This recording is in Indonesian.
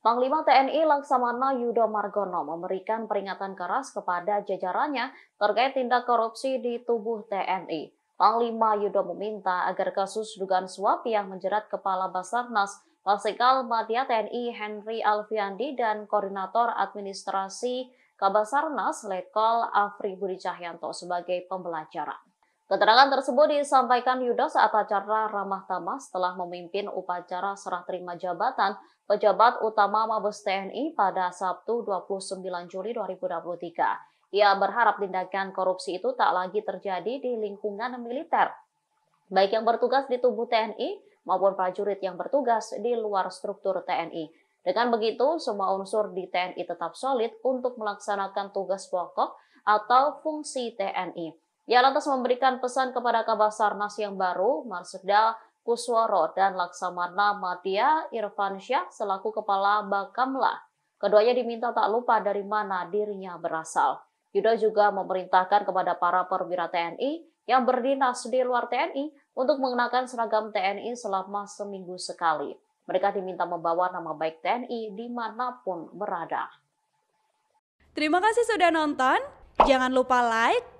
Panglima TNI Laksamana Yudo Margono memberikan peringatan keras kepada jajarannya terkait tindak korupsi di tubuh TNI. Panglima Yudo meminta agar kasus dugaan suap yang menjerat Kepala Basarnas Pasikal Matia TNI Henry Alfiandi dan Koordinator Administrasi Kabasarnas Letkol Afri Budi Cahyanto sebagai pembelajaran. Keterangan tersebut disampaikan Yuda saat acara ramah tamah setelah memimpin upacara serah terima jabatan pejabat utama Mabes TNI pada Sabtu 29 Juli 2023. Ia berharap tindakan korupsi itu tak lagi terjadi di lingkungan militer, baik yang bertugas di tubuh TNI maupun prajurit yang bertugas di luar struktur TNI. Dengan begitu, semua unsur di TNI tetap solid untuk melaksanakan tugas pokok atau fungsi TNI. Ia lantas memberikan pesan kepada Kabah Sarnas yang baru, Marsudal Kusworo dan Laksamana Matia Irfansyah selaku Kepala Bakamla. Keduanya diminta tak lupa dari mana dirinya berasal. Yuda juga memerintahkan kepada para perwira TNI yang berdinas di luar TNI untuk mengenakan seragam TNI selama seminggu sekali. Mereka diminta membawa nama baik TNI dimanapun berada. Terima kasih sudah nonton. Jangan lupa like,